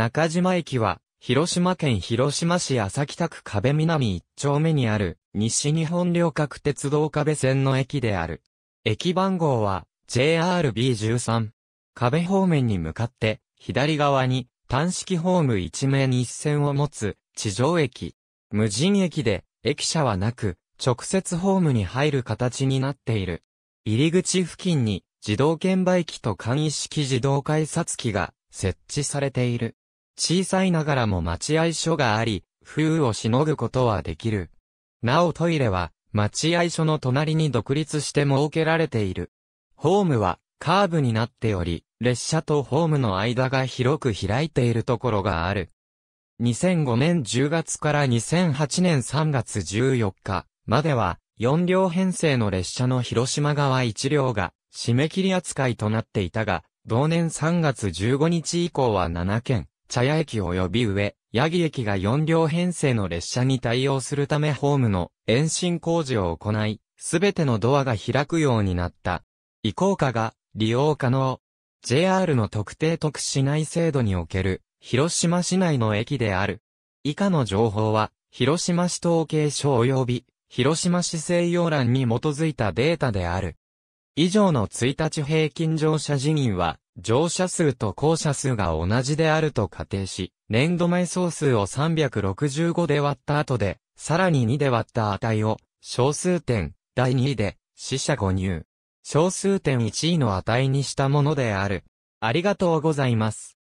中島駅は、広島県広島市浅北区壁南1丁目にある、西日本旅客鉄道壁線の駅である。駅番号は、JRB13。壁方面に向かって、左側に、単式ホーム一面一線を持つ、地上駅。無人駅で、駅舎はなく、直接ホームに入る形になっている。入り口付近に、自動券売機と簡易式自動改札機が設置されている。小さいながらも待合所があり、風雨をしのぐことはできる。なおトイレは、待合所の隣に独立して設けられている。ホームは、カーブになっており、列車とホームの間が広く開いているところがある。2005年10月から2008年3月14日までは4両編成の列車の広島側1両が締め切り扱いとなっていたが、同年3月15日以降は7件、茶屋駅及び上、八木駅が4両編成の列車に対応するためホームの延伸工事を行い、すべてのドアが開くようになった。移行化が利用可能。JR の特定特市内制度における広島市内の駅である。以下の情報は、広島市統計省及び広島市西洋欄に基づいたデータである。以上の1日平均乗車人員は乗車数と降車数が同じであると仮定し、年度前総数を365で割った後で、さらに2で割った値を、小数点、第2位で、死者誤入。小数点1位の値にしたものである。ありがとうございます。